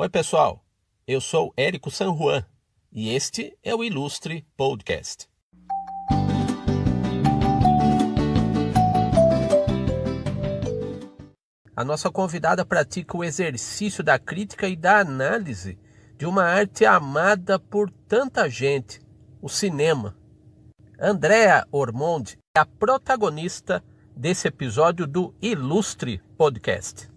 Oi, pessoal. Eu sou Érico San Juan e este é o Ilustre Podcast. A nossa convidada pratica o exercício da crítica e da análise de uma arte amada por tanta gente, o cinema. Andrea Ormonde é a protagonista desse episódio do Ilustre Podcast.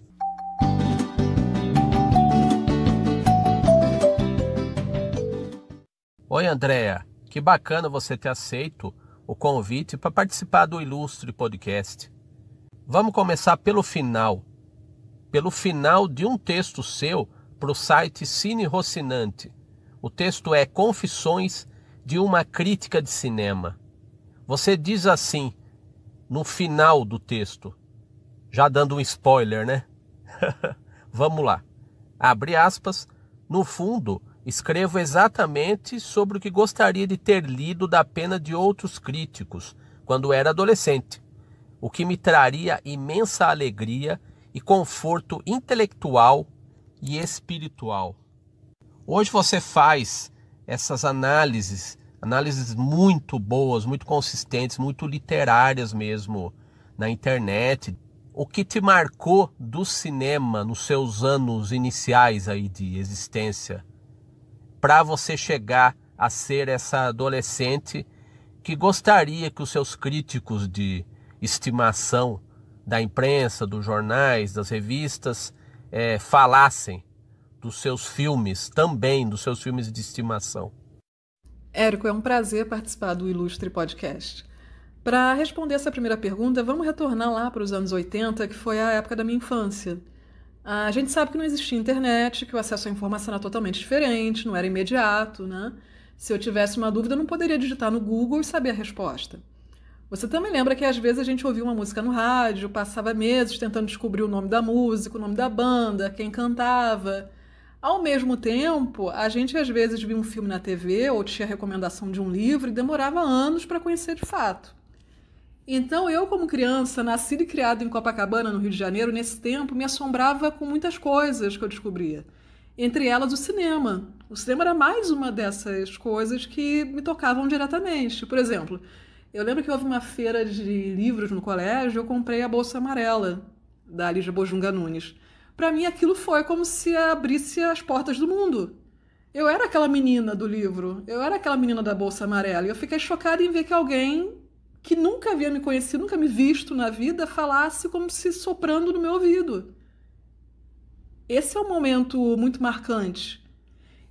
Oi, Andréa. Que bacana você ter aceito o convite para participar do Ilustre Podcast. Vamos começar pelo final. Pelo final de um texto seu para o site Cine Rocinante. O texto é Confissões de uma Crítica de Cinema. Você diz assim, no final do texto, já dando um spoiler, né? Vamos lá. Abre aspas. No fundo, Escrevo exatamente sobre o que gostaria de ter lido da pena de outros críticos quando era adolescente, o que me traria imensa alegria e conforto intelectual e espiritual. Hoje você faz essas análises, análises muito boas, muito consistentes, muito literárias mesmo, na internet. O que te marcou do cinema nos seus anos iniciais aí de existência? para você chegar a ser essa adolescente que gostaria que os seus críticos de estimação da imprensa, dos jornais, das revistas é, falassem dos seus filmes também, dos seus filmes de estimação. Érico, é um prazer participar do Ilustre Podcast. Para responder essa primeira pergunta, vamos retornar lá para os anos 80, que foi a época da minha infância. A gente sabe que não existia internet, que o acesso à informação era totalmente diferente, não era imediato, né? Se eu tivesse uma dúvida, eu não poderia digitar no Google e saber a resposta. Você também lembra que às vezes a gente ouvia uma música no rádio, passava meses tentando descobrir o nome da música, o nome da banda, quem cantava. Ao mesmo tempo, a gente às vezes via um filme na TV ou tinha recomendação de um livro e demorava anos para conhecer de fato. Então, eu, como criança, nascida e criada em Copacabana, no Rio de Janeiro, nesse tempo, me assombrava com muitas coisas que eu descobria. Entre elas, o cinema. O cinema era mais uma dessas coisas que me tocavam diretamente. Por exemplo, eu lembro que houve uma feira de livros no colégio, eu comprei a Bolsa Amarela, da Lígia Bojunga Nunes. Para mim, aquilo foi como se abrisse as portas do mundo. Eu era aquela menina do livro, eu era aquela menina da Bolsa Amarela, e eu fiquei chocada em ver que alguém que nunca havia me conhecido, nunca me visto na vida, falasse como se soprando no meu ouvido. Esse é um momento muito marcante.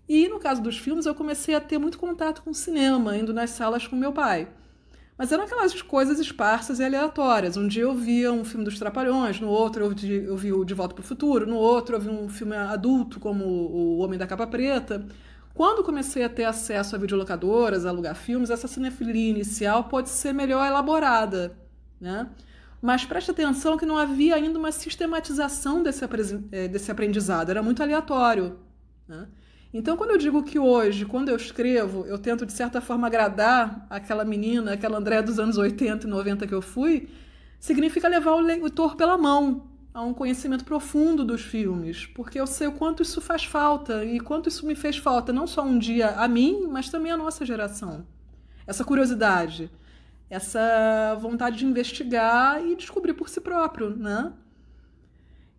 E no caso dos filmes, eu comecei a ter muito contato com o cinema, indo nas salas com meu pai. Mas eram aquelas coisas esparsas e aleatórias. Um dia eu via um filme dos Trapalhões, no outro eu vi, eu vi o De Volta para o Futuro, no outro eu vi um filme adulto, como O Homem da Capa Preta. Quando comecei a ter acesso a videolocadoras, a alugar filmes, essa cinefilia inicial pode ser melhor elaborada, né? Mas preste atenção que não havia ainda uma sistematização desse, eh, desse aprendizado, era muito aleatório. Né? Então, quando eu digo que hoje, quando eu escrevo, eu tento, de certa forma, agradar aquela menina, aquela André dos anos 80 e 90 que eu fui, significa levar o leitor pela mão, a um conhecimento profundo dos filmes, porque eu sei o quanto isso faz falta e quanto isso me fez falta, não só um dia a mim, mas também a nossa geração. Essa curiosidade, essa vontade de investigar e descobrir por si próprio, né?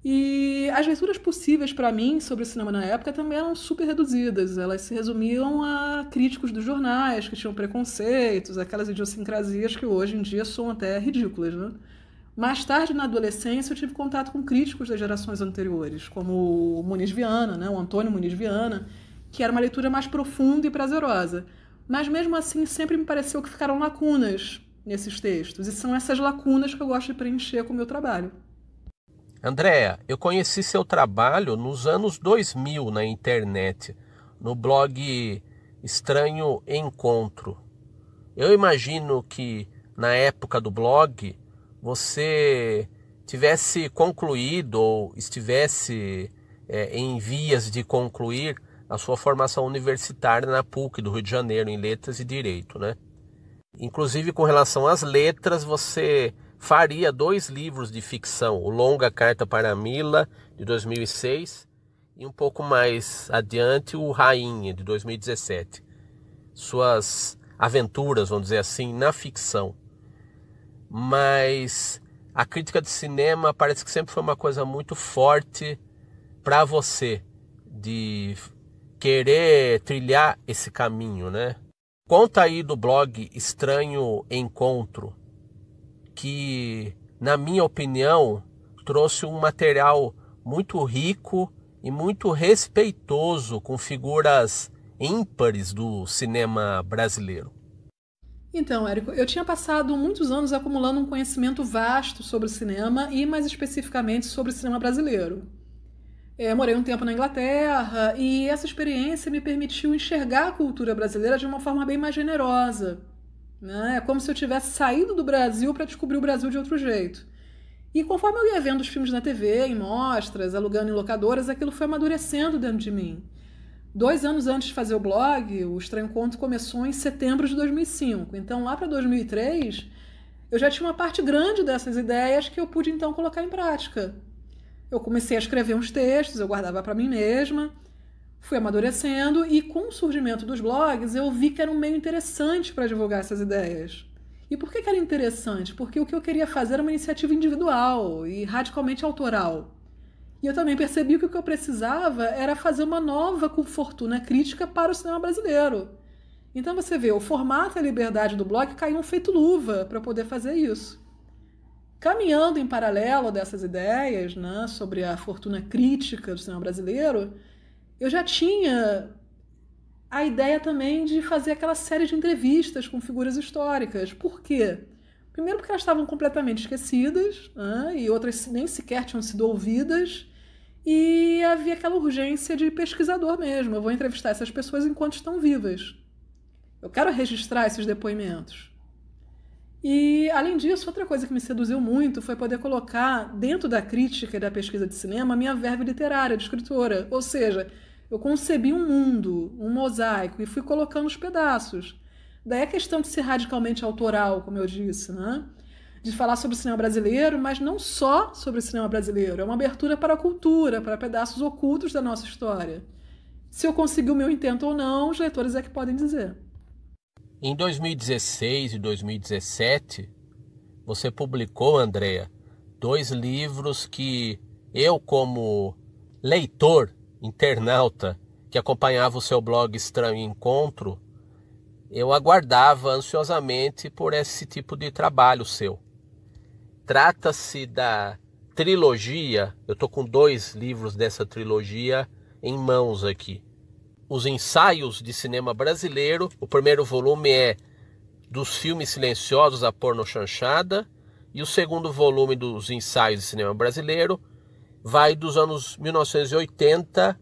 E as leituras possíveis para mim sobre o cinema na época também eram super reduzidas. Elas se resumiam a críticos dos jornais que tinham preconceitos, aquelas idiosincrasias que hoje em dia são até ridículas, né? Mais tarde, na adolescência, eu tive contato com críticos das gerações anteriores, como o Muniz Viana, né, o Antônio Muniz Viana, que era uma leitura mais profunda e prazerosa. Mas mesmo assim, sempre me pareceu que ficaram lacunas nesses textos, e são essas lacunas que eu gosto de preencher com o meu trabalho. Andréa, eu conheci seu trabalho nos anos 2000 na internet, no blog Estranho Encontro. Eu imagino que na época do blog você tivesse concluído ou estivesse é, em vias de concluir a sua formação universitária na PUC do Rio de Janeiro em letras e direito, né? Inclusive com relação às letras, você faria dois livros de ficção, o longa carta para Mila de 2006 e um pouco mais adiante o Rainha de 2017. Suas aventuras, vamos dizer assim, na ficção mas a crítica de cinema parece que sempre foi uma coisa muito forte para você de querer trilhar esse caminho, né? Conta aí do blog Estranho Encontro, que na minha opinião trouxe um material muito rico e muito respeitoso com figuras ímpares do cinema brasileiro. Então, Érico, eu tinha passado muitos anos acumulando um conhecimento vasto sobre o cinema e, mais especificamente, sobre o cinema brasileiro. É, morei um tempo na Inglaterra e essa experiência me permitiu enxergar a cultura brasileira de uma forma bem mais generosa. Né? É como se eu tivesse saído do Brasil para descobrir o Brasil de outro jeito. E conforme eu ia vendo os filmes na TV, em mostras, alugando em locadoras, aquilo foi amadurecendo dentro de mim. Dois anos antes de fazer o blog, o Estranho Conto começou em setembro de 2005. Então, lá para 2003, eu já tinha uma parte grande dessas ideias que eu pude então colocar em prática. Eu comecei a escrever uns textos, eu guardava para mim mesma, fui amadurecendo e com o surgimento dos blogs, eu vi que era um meio interessante para divulgar essas ideias. E por que, que era interessante? Porque o que eu queria fazer era uma iniciativa individual e radicalmente autoral. E eu também percebi que o que eu precisava era fazer uma nova com fortuna crítica para o cinema brasileiro. Então você vê, o formato e a liberdade do blog um feito luva para poder fazer isso. Caminhando em paralelo dessas ideias né, sobre a fortuna crítica do cinema brasileiro, eu já tinha a ideia também de fazer aquela série de entrevistas com figuras históricas. Por quê? Primeiro, porque elas estavam completamente esquecidas né, e outras nem sequer tinham sido ouvidas. E havia aquela urgência de pesquisador mesmo. Eu vou entrevistar essas pessoas enquanto estão vivas. Eu quero registrar esses depoimentos. E, além disso, outra coisa que me seduziu muito foi poder colocar, dentro da crítica e da pesquisa de cinema, a minha verve literária de escritora. Ou seja, eu concebi um mundo, um mosaico, e fui colocando os pedaços. Daí a questão de ser radicalmente autoral, como eu disse, né? de falar sobre o cinema brasileiro, mas não só sobre o cinema brasileiro. É uma abertura para a cultura, para pedaços ocultos da nossa história. Se eu consegui o meu intento ou não, os leitores é que podem dizer. Em 2016 e 2017, você publicou, Andrea, dois livros que eu, como leitor, internauta, que acompanhava o seu blog Estranho Encontro, eu aguardava ansiosamente por esse tipo de trabalho seu. Trata-se da trilogia. Eu estou com dois livros dessa trilogia em mãos aqui. Os ensaios de cinema brasileiro. O primeiro volume é dos filmes silenciosos a porno chanchada e o segundo volume dos ensaios de cinema brasileiro vai dos anos 1980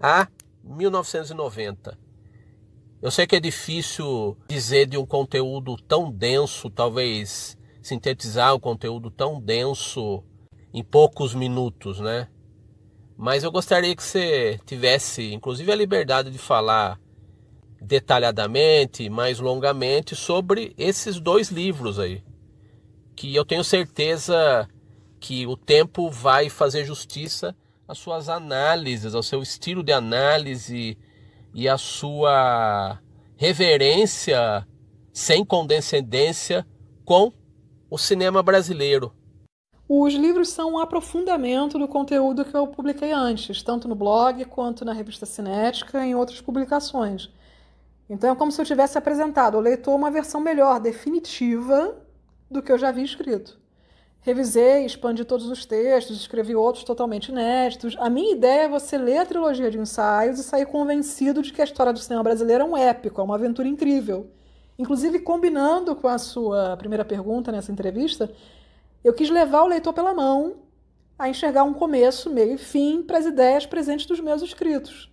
a 1990. Eu sei que é difícil dizer de um conteúdo tão denso, talvez sintetizar o conteúdo tão denso em poucos minutos, né? Mas eu gostaria que você tivesse, inclusive, a liberdade de falar detalhadamente, mais longamente sobre esses dois livros aí, que eu tenho certeza que o tempo vai fazer justiça às suas análises, ao seu estilo de análise e à sua reverência sem condescendência com o cinema brasileiro. Os livros são um aprofundamento do conteúdo que eu publiquei antes, tanto no blog quanto na revista Cinética e em outras publicações. Então é como se eu tivesse apresentado ao leitor uma versão melhor, definitiva, do que eu já havia escrito. Revisei, expandi todos os textos, escrevi outros totalmente inéditos. A minha ideia é você ler a trilogia de ensaios e sair convencido de que a história do cinema brasileiro é um épico, é uma aventura incrível Inclusive, combinando com a sua primeira pergunta nessa entrevista, eu quis levar o leitor pela mão a enxergar um começo, meio e fim para as ideias presentes dos meus escritos.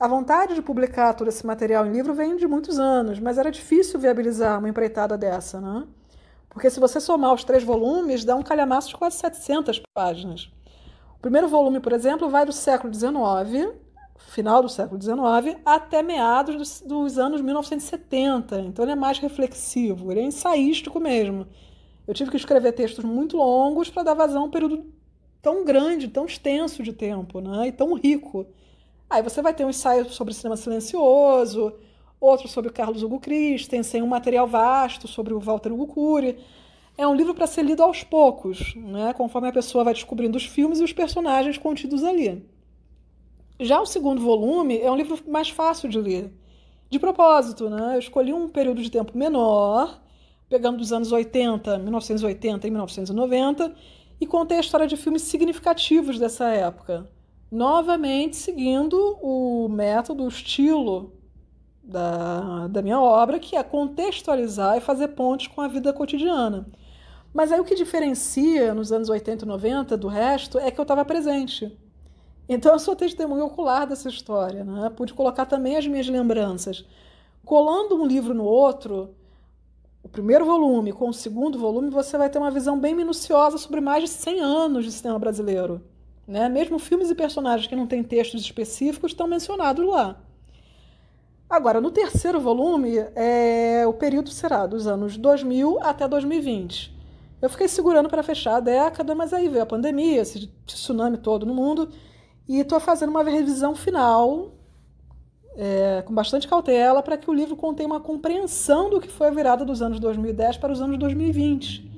A vontade de publicar todo esse material em livro vem de muitos anos, mas era difícil viabilizar uma empreitada dessa, né? Porque se você somar os três volumes, dá um calhamaço de quase 700 páginas. O primeiro volume, por exemplo, vai do século XIX final do século XIX até meados dos, dos anos 1970. Então ele é mais reflexivo, ele é ensaístico mesmo. Eu tive que escrever textos muito longos para dar vazão a um período tão grande, tão extenso de tempo, né? E tão rico. Aí você vai ter um ensaio sobre cinema silencioso, outro sobre Carlos Hugo Christensen, um material vasto sobre o Walter Hugo Cury. É um livro para ser lido aos poucos, né? conforme a pessoa vai descobrindo os filmes e os personagens contidos ali. Já o segundo volume é um livro mais fácil de ler. De propósito, né? Eu escolhi um período de tempo menor, pegando dos anos 80, 1980 e 1990, e contei a história de filmes significativos dessa época. Novamente seguindo o método, o estilo da, da minha obra, que é contextualizar e fazer pontes com a vida cotidiana. Mas aí o que diferencia nos anos 80 e 90 do resto é que eu estava presente. Então eu sou testemunha ocular dessa história, né? Pude colocar também as minhas lembranças. Colando um livro no outro, o primeiro volume com o segundo volume, você vai ter uma visão bem minuciosa sobre mais de 100 anos de cinema brasileiro. Né? Mesmo filmes e personagens que não têm textos específicos estão mencionados lá. Agora, no terceiro volume, é... o período será dos anos 2000 até 2020. Eu fiquei segurando para fechar a década, mas aí veio a pandemia, esse tsunami todo no mundo. E estou fazendo uma revisão final, é, com bastante cautela, para que o livro contenha uma compreensão do que foi a virada dos anos 2010 para os anos 2020.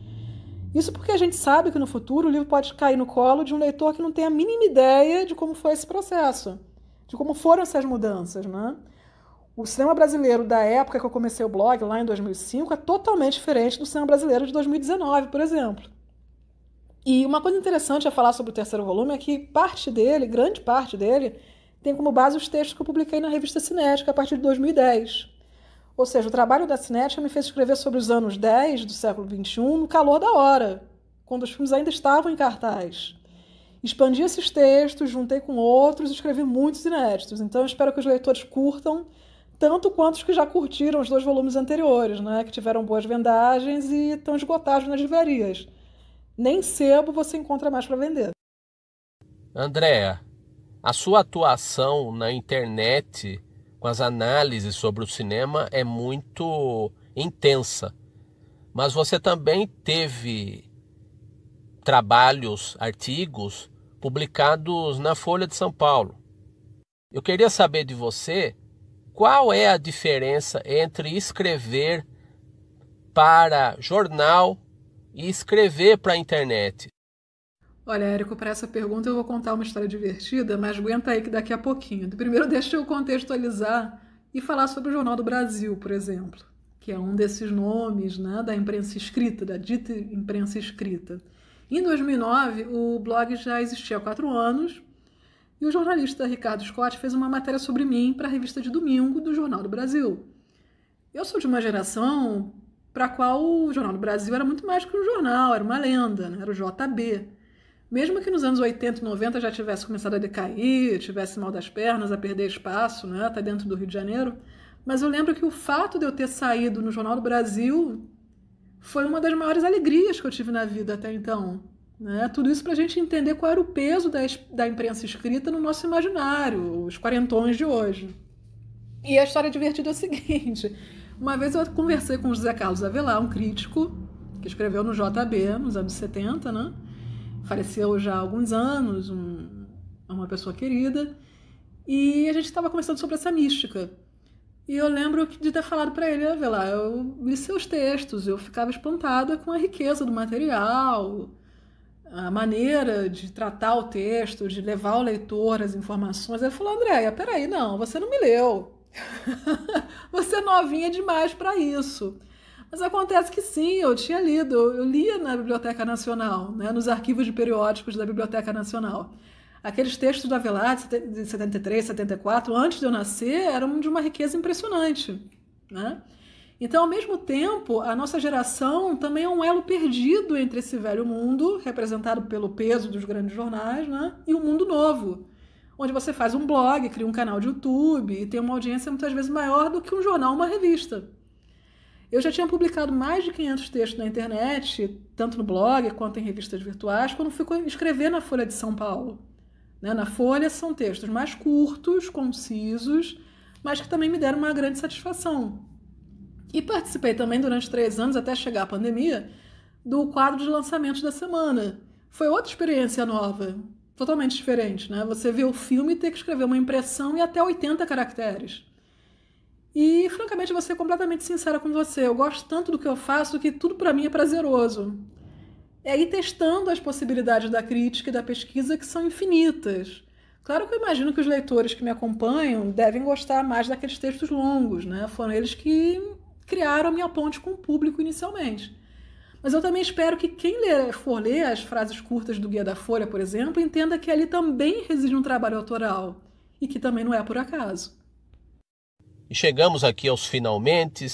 Isso porque a gente sabe que no futuro o livro pode cair no colo de um leitor que não tem a mínima ideia de como foi esse processo, de como foram essas mudanças, né? O cinema brasileiro da época que eu comecei o blog, lá em 2005, é totalmente diferente do cinema brasileiro de 2019, por exemplo. E uma coisa interessante a falar sobre o terceiro volume é que parte dele, grande parte dele, tem como base os textos que eu publiquei na revista Cinética a partir de 2010. Ou seja, o trabalho da Cinética me fez escrever sobre os anos 10 do século XXI no calor da hora, quando os filmes ainda estavam em cartaz. Expandi esses textos, juntei com outros, escrevi muitos inéditos. Então, espero que os leitores curtam tanto quanto os que já curtiram os dois volumes anteriores, né, que tiveram boas vendagens e estão esgotados nas livrarias nem sebo você encontra mais para vender. Andréa, a sua atuação na internet com as análises sobre o cinema é muito intensa, mas você também teve trabalhos, artigos publicados na Folha de São Paulo. Eu queria saber de você qual é a diferença entre escrever para jornal e escrever para a internet? Olha, Érico, para essa pergunta eu vou contar uma história divertida, mas aguenta aí que daqui a pouquinho. Primeiro deixa eu contextualizar e falar sobre o Jornal do Brasil, por exemplo, que é um desses nomes né, da imprensa escrita, da dita imprensa escrita. Em 2009, o blog já existia há quatro anos, e o jornalista Ricardo Scott fez uma matéria sobre mim para a revista de domingo do Jornal do Brasil. Eu sou de uma geração para a qual o Jornal do Brasil era muito mais que um jornal, era uma lenda, né? era o JB. Mesmo que nos anos 80 e 90 já tivesse começado a decair, tivesse mal das pernas, a perder espaço, né? tá dentro do Rio de Janeiro, mas eu lembro que o fato de eu ter saído no Jornal do Brasil foi uma das maiores alegrias que eu tive na vida até então. Né? Tudo isso para a gente entender qual era o peso da, da imprensa escrita no nosso imaginário, os quarentões de hoje. E a história divertida é o seguinte: uma vez eu conversei com o José Carlos Avelar, um crítico, que escreveu no JB nos anos 70, né? Faleceu já há alguns anos, um, uma pessoa querida. E a gente estava conversando sobre essa mística. E eu lembro de ter falado para ele, Avelar, eu li seus textos, eu ficava espantada com a riqueza do material, a maneira de tratar o texto, de levar o leitor as informações. Ele falou, Andréia, peraí, não, você não me leu. você novinha demais para isso. Mas acontece que sim, eu tinha lido, eu lia na Biblioteca Nacional, né, nos arquivos de periódicos da Biblioteca Nacional. Aqueles textos do Avelar de 73, 74, antes de eu nascer, eram de uma riqueza impressionante. Né? Então, ao mesmo tempo, a nossa geração também é um elo perdido entre esse velho mundo, representado pelo peso dos grandes jornais, né? e o mundo novo, onde você faz um blog, cria um canal de YouTube e tem uma audiência muitas vezes maior do que um jornal, uma revista. Eu já tinha publicado mais de 500 textos na internet, tanto no blog quanto em revistas virtuais, quando fui escrever na Folha de São Paulo. Né? Na Folha são textos mais curtos, concisos, mas que também me deram uma grande satisfação. E participei também durante três anos, até chegar a pandemia, do quadro de lançamentos da semana. Foi outra experiência nova totalmente diferente, né? Você vê o filme e tem que escrever uma impressão e até 80 caracteres. E, francamente, você ser completamente sincera com você. Eu gosto tanto do que eu faço que tudo para mim é prazeroso. É ir testando as possibilidades da crítica e da pesquisa que são infinitas. Claro que eu imagino que os leitores que me acompanham devem gostar mais daqueles textos longos, né? Foram eles que criaram a minha ponte com o público inicialmente. Mas eu também espero que quem ler, for ler as frases curtas do Guia da Folha, por exemplo, entenda que ali também reside um trabalho autoral e que também não é por acaso. E chegamos aqui aos finalmente.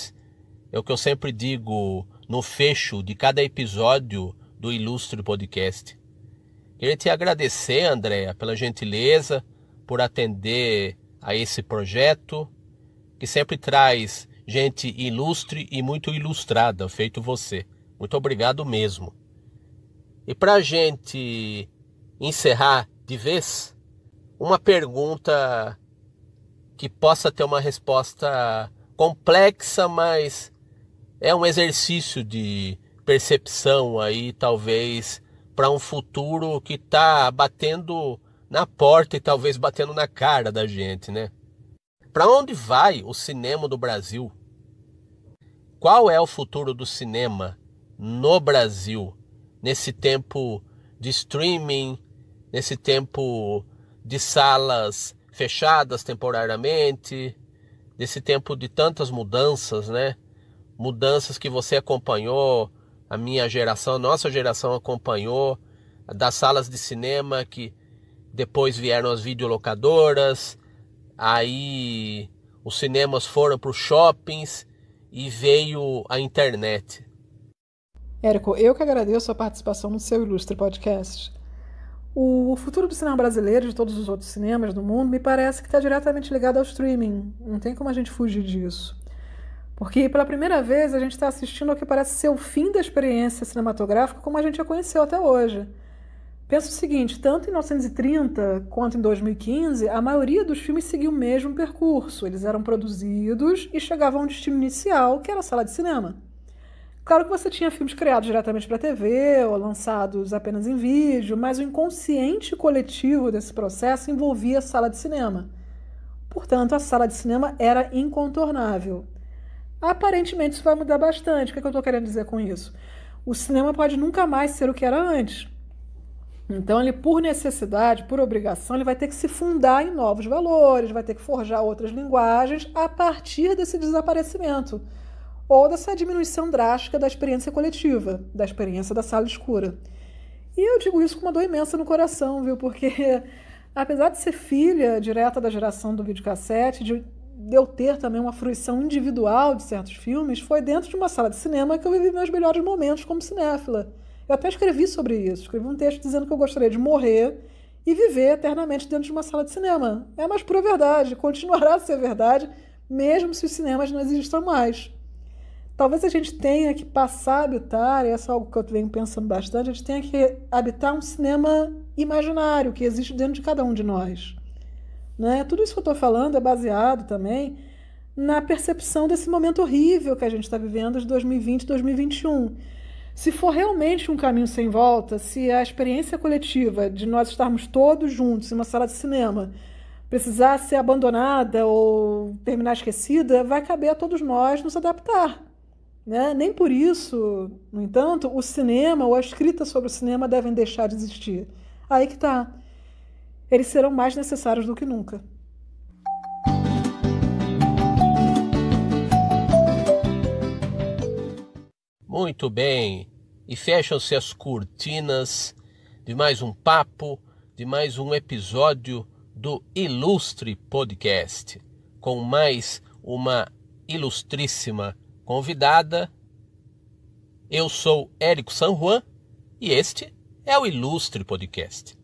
É o que eu sempre digo no fecho de cada episódio do Ilustre Podcast. Queria te agradecer, Andréa, pela gentileza, por atender a esse projeto, que sempre traz gente ilustre e muito ilustrada, feito você. Muito obrigado mesmo. E para a gente encerrar de vez, uma pergunta que possa ter uma resposta complexa, mas é um exercício de percepção aí, talvez, para um futuro que está batendo na porta e talvez batendo na cara da gente, né? Para onde vai o cinema do Brasil? Qual é o futuro do cinema no Brasil, nesse tempo de streaming, nesse tempo de salas fechadas temporariamente, nesse tempo de tantas mudanças, né? Mudanças que você acompanhou, a minha geração, a nossa geração acompanhou, das salas de cinema que depois vieram as videolocadoras, aí os cinemas foram para os shoppings e veio a internet. Érico, eu que agradeço a participação no seu ilustre podcast. O futuro do cinema brasileiro e de todos os outros cinemas do mundo me parece que está diretamente ligado ao streaming. Não tem como a gente fugir disso. Porque pela primeira vez a gente está assistindo ao que parece ser o fim da experiência cinematográfica como a gente a conheceu até hoje. Pensa o seguinte: tanto em 1930 quanto em 2015, a maioria dos filmes seguiu o mesmo percurso. Eles eram produzidos e chegavam ao destino inicial, que era a sala de cinema. Claro que você tinha filmes criados diretamente para TV ou lançados apenas em vídeo, mas o inconsciente coletivo desse processo envolvia a sala de cinema. Portanto, a sala de cinema era incontornável. Aparentemente, isso vai mudar bastante. O que, é que eu estou querendo dizer com isso? O cinema pode nunca mais ser o que era antes. Então, ele, por necessidade, por obrigação, ele vai ter que se fundar em novos valores, vai ter que forjar outras linguagens a partir desse desaparecimento ou dessa diminuição drástica da experiência coletiva, da experiência da sala escura. E eu digo isso com uma dor imensa no coração, viu? Porque apesar de ser filha direta da geração do videocassete, de, eu ter também uma fruição individual de certos filmes, foi dentro de uma sala de cinema que eu vivi meus melhores momentos como cinéfila. Eu até escrevi sobre isso, escrevi um texto dizendo que eu gostaria de morrer e viver eternamente dentro de uma sala de cinema. É a mais pura verdade, continuará a ser verdade, mesmo se os cinemas não existam mais. Talvez a gente tenha que passar a habitar, e essa é algo que eu venho pensando bastante, a gente tenha que habitar um cinema imaginário que existe dentro de cada um de nós. Né? Tudo isso que eu estou falando é baseado também na percepção desse momento horrível que a gente está vivendo de 2020 e 2021. Se for realmente um caminho sem volta, se a experiência coletiva de nós estarmos todos juntos em uma sala de cinema precisar ser abandonada ou terminar esquecida, vai caber a todos nós nos adaptar. Né? Nem por isso, no entanto, o cinema ou a escrita sobre o cinema devem deixar de existir. Aí que está. Eles serão mais necessários do que nunca. Muito bem. E fecham-se as cortinas de mais um papo, de mais um episódio do Ilustre Podcast, com mais uma ilustríssima convidada. Eu sou Érico San Juan e este é o Ilustre Podcast.